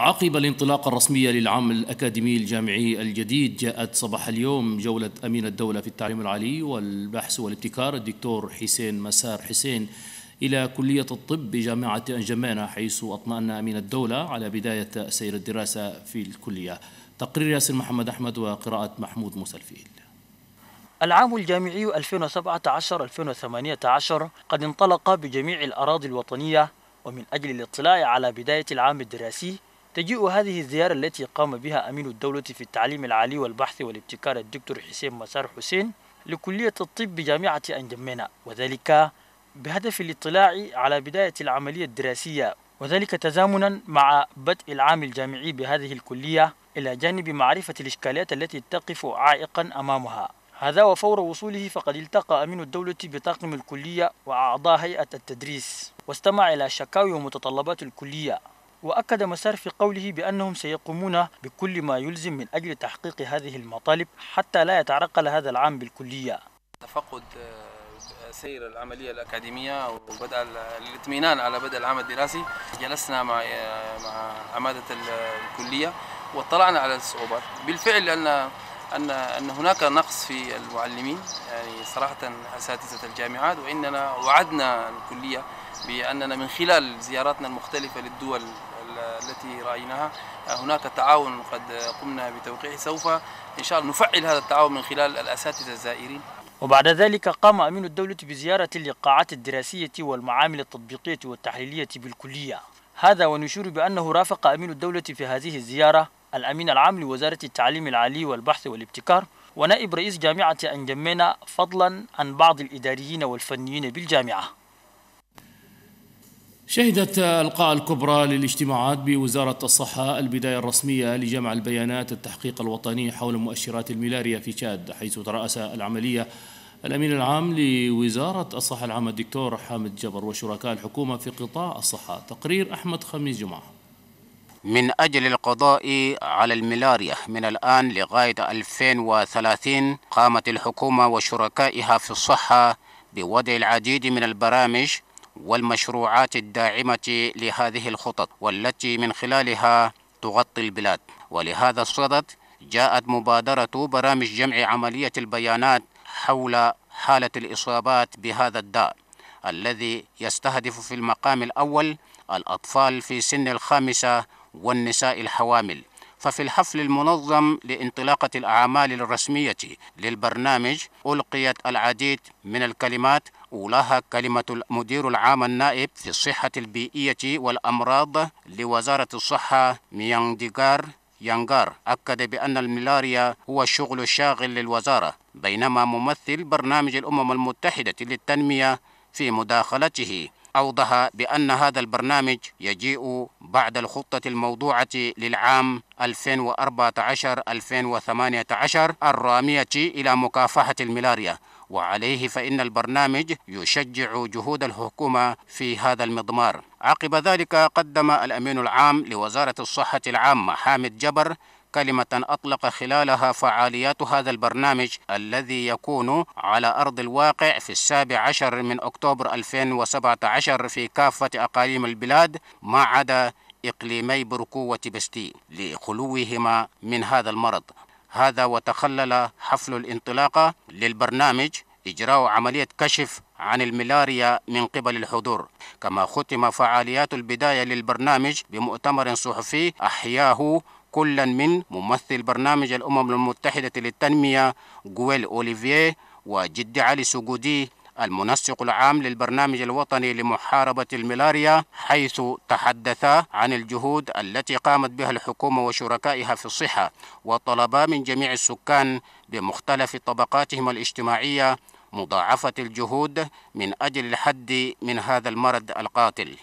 عقب الانطلاقة الرسمية للعام الأكاديمي الجامعي الجديد جاءت صباح اليوم جولة أمين الدولة في التعليم العالي والبحث والابتكار الدكتور حسين مسار حسين إلى كلية الطب بجامعة أنجمانة حيث أطمأن أمين الدولة على بداية سير الدراسة في الكلية تقرير ياسر محمد أحمد وقراءة محمود موسى الفيل العام الجامعي 2017-2018 قد انطلق بجميع الأراضي الوطنية ومن أجل الاطلاع على بداية العام الدراسي تجيء هذه الزيارة التي قام بها أمين الدولة في التعليم العالي والبحث والابتكار الدكتور حسين مسار حسين لكلية الطب بجامعة أنجمينا وذلك بهدف الاطلاع على بداية العملية الدراسية وذلك تزامنا مع بدء العام الجامعي بهذه الكلية إلى جانب معرفة الإشكاليات التي تقف عائقا أمامها هذا وفور وصوله فقد التقى أمين الدولة بطاقم الكلية وأعضاء هيئة التدريس واستمع إلى شكاوي ومتطلبات الكلية وأكد مسار في قوله بأنهم سيقومون بكل ما يلزم من أجل تحقيق هذه المطالب حتى لا يتعرقل هذا العام بالكلية تفقد آه، سير العملية الأكاديمية وبدأ الاطمئنان على بدء العام الدراسي جلسنا مع آه، مع عمادة الكلية واطلعنا على الصعوبات بالفعل أن أن أن هناك نقص في المعلمين يعني صراحة أساتذة الجامعات وإننا وعدنا الكلية بأننا من خلال زياراتنا المختلفة للدول التي رايناها آه، هناك تعاون قد قمنا بتوقيعه سوف ان شاء الله نفعل هذا التعاون من خلال الاساتذه الزائرين وبعد ذلك قام أمين الدولة بزيارة الإيقاعات الدراسية والمعامل التطبيقية والتحليلية بالكلية هذا ونشير بأنه رافق أمين الدولة في هذه الزيارة الأمين العام لوزارة التعليم العالي والبحث والابتكار ونائب رئيس جامعة أنجمينا فضلا عن بعض الإداريين والفنيين بالجامعة شهدت القاء الكبرى للاجتماعات بوزارة الصحة البداية الرسمية لجمع البيانات التحقيق الوطني حول مؤشرات الملاريا في تشاد حيث ترأس العملية الأمين العام لوزارة الصحة العامة الدكتور حامد جبر وشركاء الحكومة في قطاع الصحة تقرير أحمد خميس جمعة من أجل القضاء على الملاريا من الآن لغاية 2030 قامت الحكومة وشركائها في الصحة بوضع العديد من البرامج والمشروعات الداعمة لهذه الخطط والتي من خلالها تغطي البلاد ولهذا الصدد جاءت مبادرة برامج جمع عملية البيانات حول حالة الإصابات بهذا الداء الذي يستهدف في المقام الأول الأطفال في سن الخامسة والنساء الحوامل ففي الحفل المنظم لانطلاقة الأعمال الرسمية للبرنامج ألقيت العديد من الكلمات أولاها كلمة المدير العام النائب في الصحة البيئية والأمراض لوزارة الصحة ميانديغار يانغار أكد بأن الملاريا هو الشغل الشاغل للوزارة بينما ممثل برنامج الأمم المتحدة للتنمية في مداخلته أوضح بأن هذا البرنامج يجيء بعد الخطة الموضوعة للعام 2014-2018 الرامية إلى مكافحة الملاريا وعليه فإن البرنامج يشجع جهود الحكومة في هذا المضمار عقب ذلك قدم الأمين العام لوزارة الصحة العامة حامد جبر كلمة أطلق خلالها فعاليات هذا البرنامج الذي يكون على أرض الواقع في السابع عشر من أكتوبر 2017 في كافة أقاليم البلاد ما عدا إقليمي بركو وتبستي لخلوهما من هذا المرض هذا وتخلل حفل الانطلاقة للبرنامج إجراء عملية كشف عن الملاريا من قبل الحضور كما ختم فعاليات البداية للبرنامج بمؤتمر صحفي أحياه كلا من ممثل برنامج الأمم المتحدة للتنمية جويل أوليفيه وجد علي سجودي المنسق العام للبرنامج الوطني لمحاربة الملاريا حيث تحدثا عن الجهود التي قامت بها الحكومة وشركائها في الصحة وطلبا من جميع السكان بمختلف طبقاتهم الاجتماعية مضاعفة الجهود من أجل الحد من هذا المرض القاتل